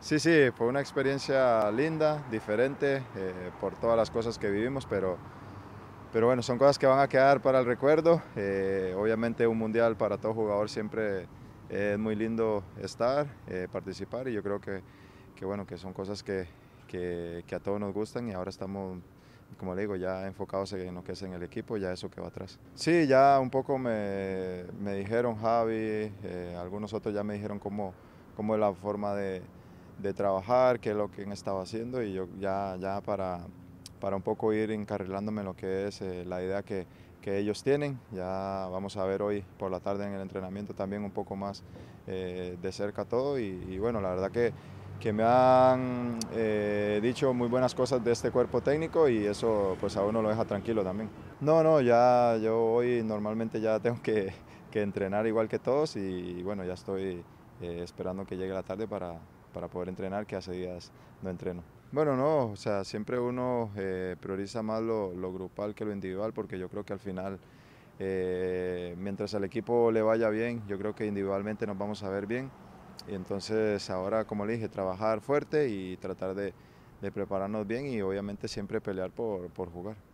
Sí, sí, fue una experiencia linda, diferente, eh, por todas las cosas que vivimos, pero, pero bueno, son cosas que van a quedar para el recuerdo. Eh, obviamente un mundial para todo jugador siempre eh, es muy lindo estar, participar y yo creo que, que bueno, que son cosas que, que, a todos nos gustan y ahora estamos, como le digo, ya enfocados en lo que es en el equipo, ya eso que va atrás. Sí, ya un poco me, me dijeron Javi, eh, algunos otros ya me dijeron cómo, cómo es la forma de, trabajar, qué es lo que han estado haciendo y yo ya, ya para, para un poco ir encarrilándome lo que es eh, la idea que, ellos tienen. Ya vamos a ver hoy por la tarde en el entrenamiento también un poco más eh, de cerca todo y, bueno, la verdad que, me han dicho muy buenas cosas de este cuerpo técnico y eso pues a uno lo deja tranquilo también. No, no, ya yo hoy normalmente ya tengo que que entrenar igual que todos y, bueno, ya estoy eh, esperando que llegue la tarde para, para, poder entrenar, que hace días no entreno. Bueno, no, o sea, siempre uno eh, prioriza más lo, lo, grupal que lo individual porque yo creo que al final, eh, mientras al equipo le vaya bien, yo creo que individualmente nos vamos a ver bien. Y entonces ahora, como le dije, trabajar fuerte y tratar de, de prepararnos bien y obviamente siempre pelear por, por jugar.